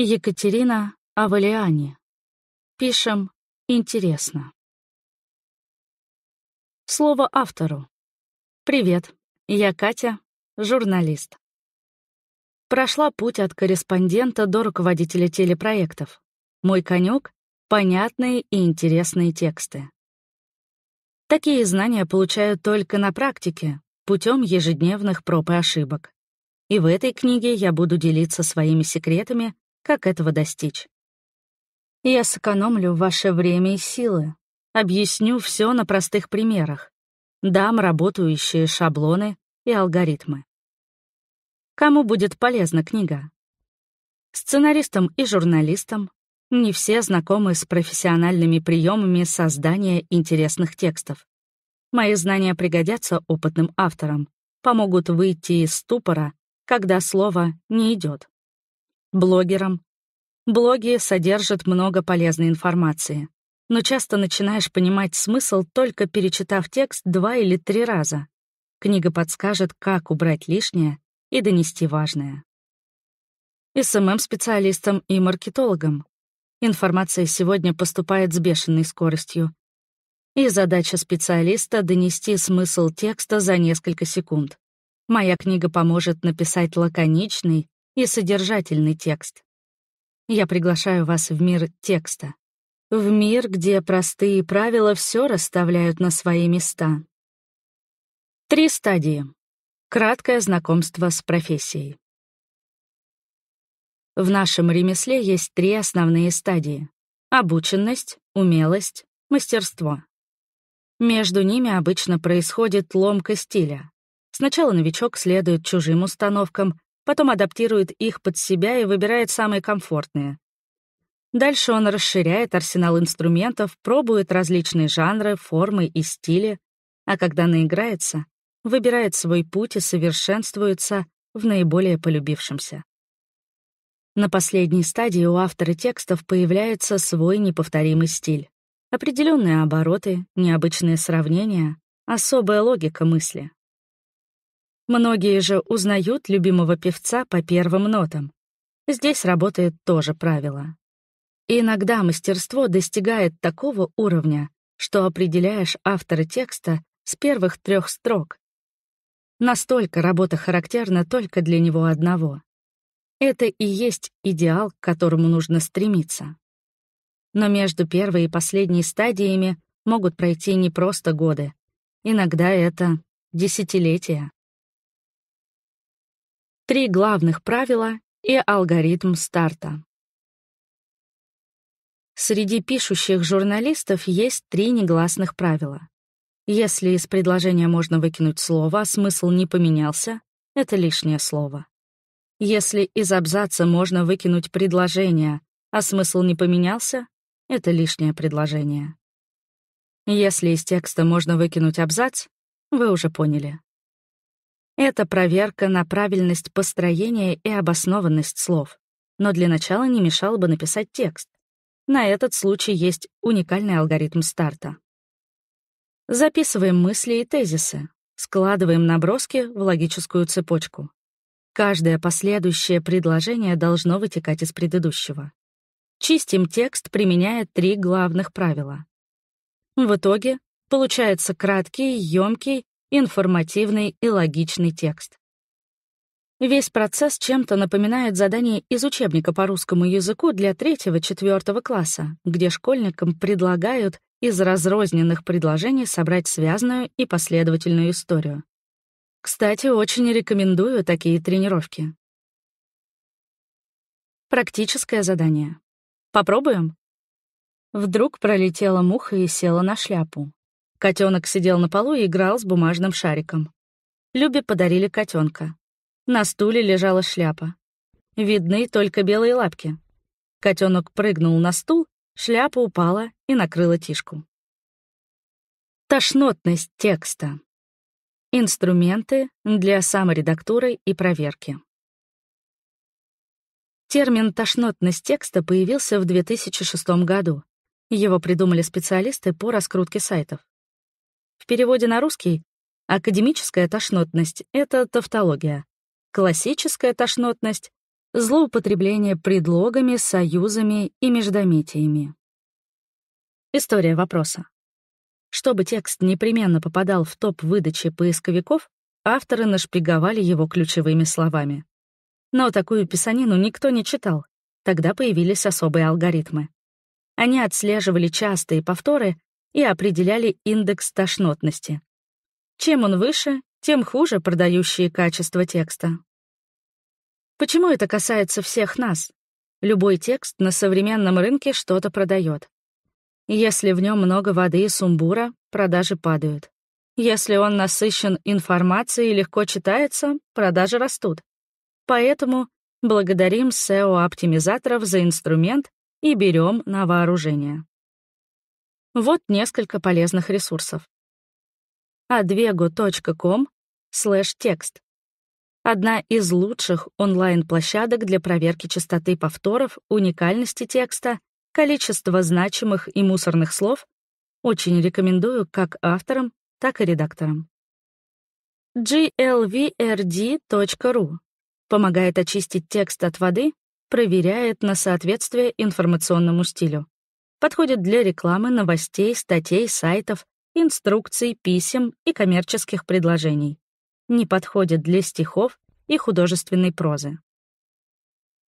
Екатерина Авалиани. Пишем «Интересно». Слово автору. Привет, я Катя, журналист. Прошла путь от корреспондента до руководителя телепроектов. Мой конек — понятные и интересные тексты. Такие знания получаю только на практике, путем ежедневных проб и ошибок. И в этой книге я буду делиться своими секретами как этого достичь. Я сэкономлю ваше время и силы. Объясню все на простых примерах. Дам работающие шаблоны и алгоритмы. Кому будет полезна книга? Сценаристам и журналистам не все знакомы с профессиональными приемами создания интересных текстов. Мои знания пригодятся опытным авторам, помогут выйти из ступора, когда слово не идет. Блогерам Блоги содержат много полезной информации, но часто начинаешь понимать смысл, только перечитав текст два или три раза. Книга подскажет, как убрать лишнее и донести важное. СММ-специалистам и маркетологам. Информация сегодня поступает с бешеной скоростью. И задача специалиста — донести смысл текста за несколько секунд. Моя книга поможет написать лаконичный, и содержательный текст. Я приглашаю вас в мир текста. В мир, где простые правила все расставляют на свои места. Три стадии. Краткое знакомство с профессией. В нашем ремесле есть три основные стадии — обученность, умелость, мастерство. Между ними обычно происходит ломка стиля. Сначала новичок следует чужим установкам, потом адаптирует их под себя и выбирает самые комфортные. Дальше он расширяет арсенал инструментов, пробует различные жанры, формы и стили, а когда наиграется, выбирает свой путь и совершенствуется в наиболее полюбившемся. На последней стадии у автора текстов появляется свой неповторимый стиль. Определенные обороты, необычные сравнения, особая логика мысли. Многие же узнают любимого певца по первым нотам. Здесь работает тоже правило. Иногда мастерство достигает такого уровня, что определяешь автора текста с первых трех строк. Настолько работа характерна только для него одного. Это и есть идеал, к которому нужно стремиться. Но между первой и последней стадиями могут пройти не просто годы. Иногда это десятилетия три главных правила и алгоритм старта. Среди пишущих журналистов есть три негласных правила. Если из предложения можно выкинуть слово, а смысл не поменялся, это лишнее слово. Если из абзаца можно выкинуть предложение, а смысл не поменялся, это лишнее предложение. Если из текста можно выкинуть абзац, вы уже поняли. Это проверка на правильность построения и обоснованность слов. Но для начала не мешало бы написать текст. На этот случай есть уникальный алгоритм старта. Записываем мысли и тезисы. Складываем наброски в логическую цепочку. Каждое последующее предложение должно вытекать из предыдущего. Чистим текст, применяя три главных правила. В итоге получается краткий, емкий информативный и логичный текст. Весь процесс чем-то напоминает задание из учебника по русскому языку для 3-4 класса, где школьникам предлагают из разрозненных предложений собрать связанную и последовательную историю. Кстати, очень рекомендую такие тренировки. Практическое задание. Попробуем? Вдруг пролетела муха и села на шляпу. Котенок сидел на полу и играл с бумажным шариком. Любе подарили котенка. На стуле лежала шляпа. Видны только белые лапки. Котенок прыгнул на стул, шляпа упала и накрыла тишку. Тошнотность текста. Инструменты для саморедактуры и проверки. Термин «тошнотность текста» появился в 2006 году. Его придумали специалисты по раскрутке сайтов. В переводе на русский академическая тошнотность — это тавтология. Классическая тошнотность — злоупотребление предлогами, союзами и междометиями. История вопроса. Чтобы текст непременно попадал в топ выдачи поисковиков, авторы нашпиговали его ключевыми словами. Но такую писанину никто не читал. Тогда появились особые алгоритмы. Они отслеживали частые повторы и определяли индекс тошнотности. Чем он выше, тем хуже продающие качество текста. Почему это касается всех нас? Любой текст на современном рынке что-то продает. Если в нем много воды и сумбура, продажи падают. Если он насыщен информацией и легко читается, продажи растут. Поэтому благодарим SEO-оптимизаторов за инструмент и берем на вооружение. Вот несколько полезных ресурсов. advego.com а слэш – Одна из лучших онлайн-площадок для проверки частоты повторов, уникальности текста, количества значимых и мусорных слов. Очень рекомендую как авторам, так и редакторам. glvrd.ru помогает очистить текст от воды, проверяет на соответствие информационному стилю подходит для рекламы, новостей, статей, сайтов, инструкций, писем и коммерческих предложений. Не подходит для стихов и художественной прозы.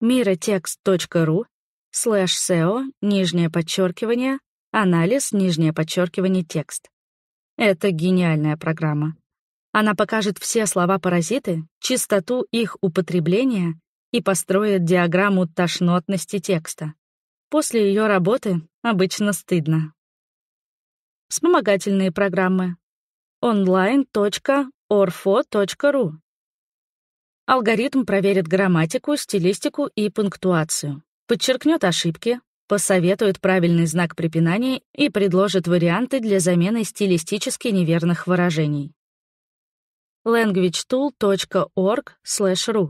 Миротекст.ру слэш SEO, нижнее подчеркивание, анализ, нижнее подчеркивание, текст. Это гениальная программа. Она покажет все слова-паразиты, чистоту их употребления и построит диаграмму тошнотности текста. После ее работы Обычно стыдно. Вспомогательные программы. online.orfo.ru Алгоритм проверит грамматику, стилистику и пунктуацию, подчеркнет ошибки, посоветует правильный знак препинания и предложит варианты для замены стилистически неверных выражений. languagetool.org/ru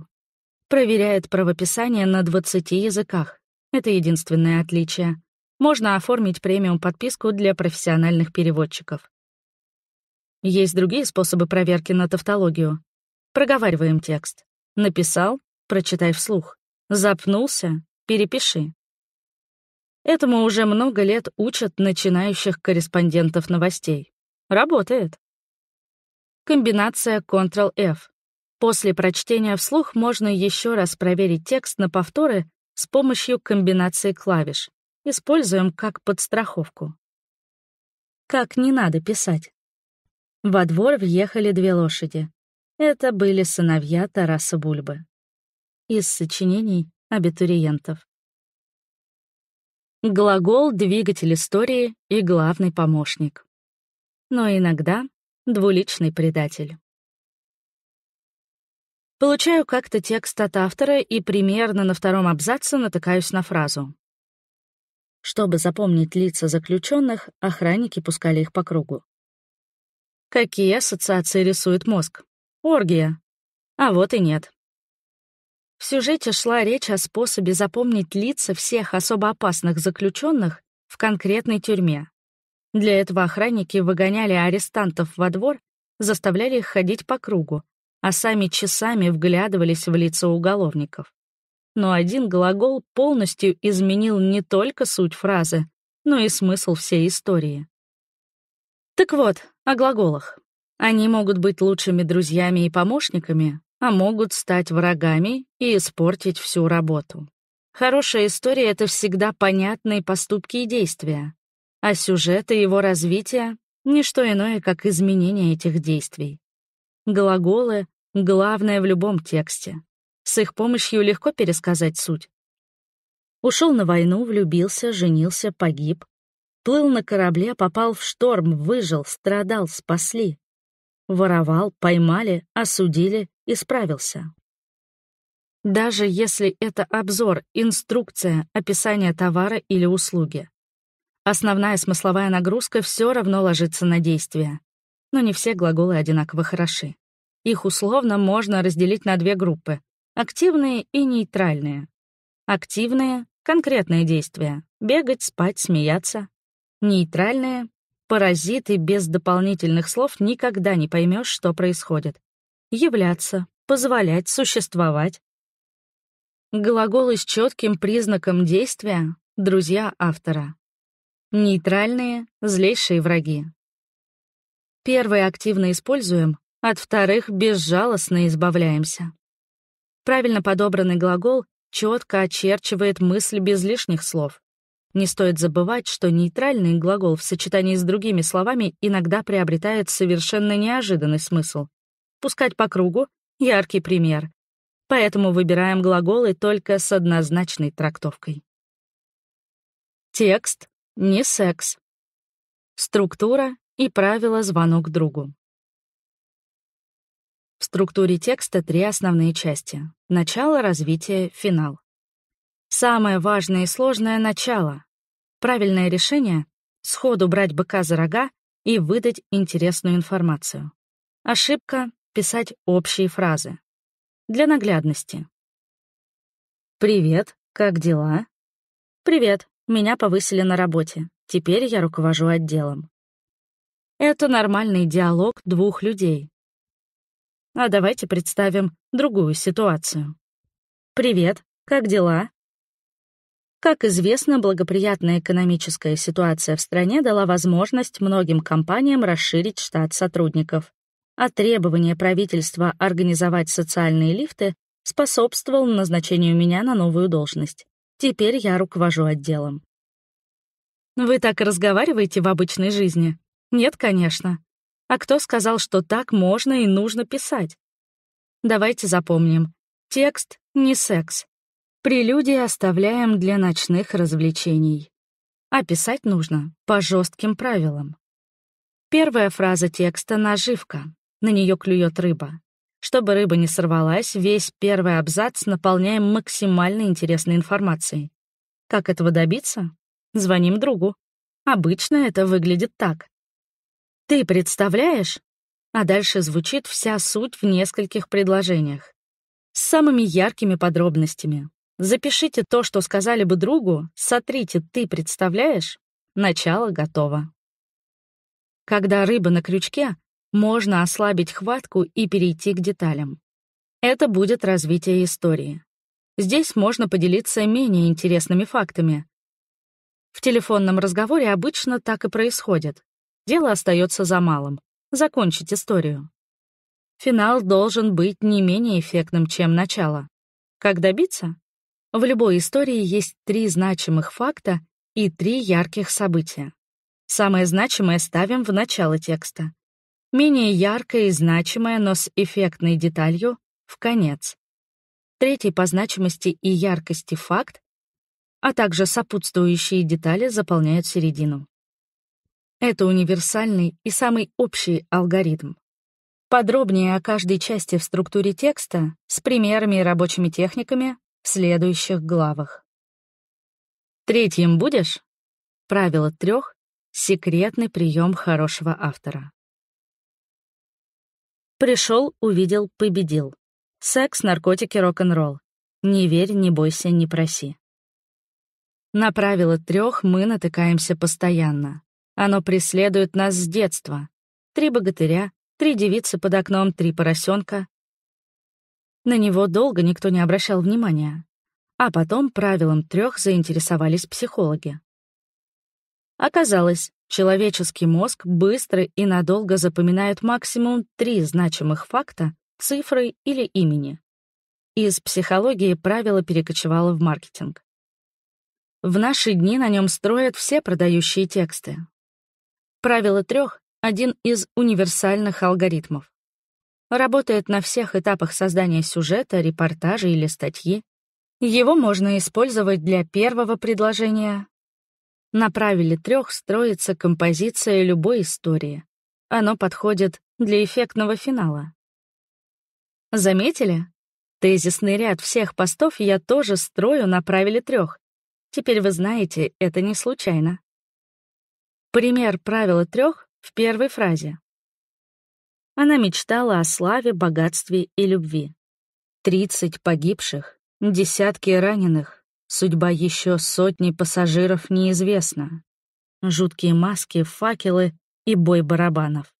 Проверяет правописание на 20 языках. Это единственное отличие можно оформить премиум-подписку для профессиональных переводчиков. Есть другие способы проверки на тавтологию. Проговариваем текст. Написал — прочитай вслух. Запнулся — перепиши. Этому уже много лет учат начинающих корреспондентов новостей. Работает. Комбинация Ctrl-F. После прочтения вслух можно еще раз проверить текст на повторы с помощью комбинации клавиш используем как подстраховку. Как не надо писать. Во двор въехали две лошади. Это были сыновья Тараса Бульбы. Из сочинений абитуриентов. Глагол — двигатель истории и главный помощник. Но иногда двуличный предатель. Получаю как-то текст от автора и примерно на втором абзаце натыкаюсь на фразу чтобы запомнить лица заключенных, охранники пускали их по кругу. Какие ассоциации рисует мозг? Оргия. А вот и нет. В сюжете шла речь о способе запомнить лица всех особо опасных заключенных в конкретной тюрьме. Для этого охранники выгоняли арестантов во двор, заставляли их ходить по кругу, а сами часами вглядывались в лица уголовников но один глагол полностью изменил не только суть фразы, но и смысл всей истории. Так вот, о глаголах. Они могут быть лучшими друзьями и помощниками, а могут стать врагами и испортить всю работу. Хорошая история — это всегда понятные поступки и действия, а сюжет и его развитие — ничто иное, как изменение этих действий. Глаголы — главное в любом тексте. С их помощью легко пересказать суть. Ушел на войну, влюбился, женился, погиб. Плыл на корабле, попал в шторм, выжил, страдал, спасли. Воровал, поймали, осудили, исправился. Даже если это обзор, инструкция, описание товара или услуги. Основная смысловая нагрузка все равно ложится на действие. Но не все глаголы одинаково хороши. Их условно можно разделить на две группы Активные и нейтральные. Активные — конкретные действия — бегать, спать, смеяться. Нейтральные — паразиты без дополнительных слов никогда не поймешь, что происходит. Являться, позволять, существовать. Глаголы с четким признаком действия — друзья автора. Нейтральные — злейшие враги. Первые активно используем, от вторых безжалостно избавляемся. Правильно подобранный глагол четко очерчивает мысль без лишних слов. Не стоит забывать, что нейтральный глагол в сочетании с другими словами иногда приобретает совершенно неожиданный смысл. Пускать по кругу — яркий пример. Поэтому выбираем глаголы только с однозначной трактовкой. Текст — не секс. Структура и правила звонок другу. В структуре текста три основные части — начало, развитие, финал. Самое важное и сложное — начало. Правильное решение — сходу брать быка за рога и выдать интересную информацию. Ошибка — писать общие фразы. Для наглядности. «Привет, как дела?» «Привет, меня повысили на работе. Теперь я руковожу отделом». Это нормальный диалог двух людей, а давайте представим другую ситуацию. «Привет, как дела?» Как известно, благоприятная экономическая ситуация в стране дала возможность многим компаниям расширить штат сотрудников, а требование правительства организовать социальные лифты способствовало назначению меня на новую должность. Теперь я руковожу отделом. Вы так разговариваете в обычной жизни? Нет, конечно. А кто сказал, что так можно и нужно писать? Давайте запомним. Текст не секс. Прелюдии оставляем для ночных развлечений. А писать нужно по жестким правилам. Первая фраза текста — наживка. На нее клюет рыба. Чтобы рыба не сорвалась, весь первый абзац наполняем максимально интересной информацией. Как этого добиться? Звоним другу. Обычно это выглядит так. Ты представляешь? А дальше звучит вся суть в нескольких предложениях. С самыми яркими подробностями. Запишите то, что сказали бы другу, сотрите «ты представляешь», начало готово. Когда рыба на крючке, можно ослабить хватку и перейти к деталям. Это будет развитие истории. Здесь можно поделиться менее интересными фактами. В телефонном разговоре обычно так и происходит. Дело остается за малым — закончить историю. Финал должен быть не менее эффектным, чем начало. Как добиться? В любой истории есть три значимых факта и три ярких события. Самое значимое ставим в начало текста. Менее яркое и значимое, но с эффектной деталью — в конец. Третий по значимости и яркости факт, а также сопутствующие детали заполняют середину. Это универсальный и самый общий алгоритм. Подробнее о каждой части в структуре текста с примерами и рабочими техниками в следующих главах. Третьим будешь? Правило трех — секретный прием хорошего автора. Пришел, увидел, победил. Секс, наркотики, рок-н-ролл. Не верь, не бойся, не проси. На правило трех мы натыкаемся постоянно. Оно преследует нас с детства. Три богатыря, три девицы под окном, три поросенка. На него долго никто не обращал внимания. А потом правилом трех заинтересовались психологи. Оказалось, человеческий мозг быстро и надолго запоминает максимум три значимых факта, цифры или имени. Из психологии правило перекочевало в маркетинг. В наши дни на нем строят все продающие тексты. Правило трех — один из универсальных алгоритмов. Работает на всех этапах создания сюжета, репортажа или статьи. Его можно использовать для первого предложения. На правиле трех строится композиция любой истории. Оно подходит для эффектного финала. Заметили? Тезисный ряд всех постов я тоже строю на правиле трех. Теперь вы знаете, это не случайно. Пример правила трех в первой фразе. Она мечтала о славе, богатстве и любви. Тридцать погибших, десятки раненых, судьба еще сотни пассажиров неизвестна. Жуткие маски, факелы и бой барабанов.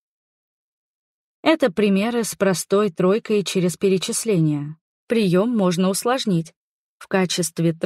Это примеры с простой тройкой через перечисление. Прием можно усложнить. В качестве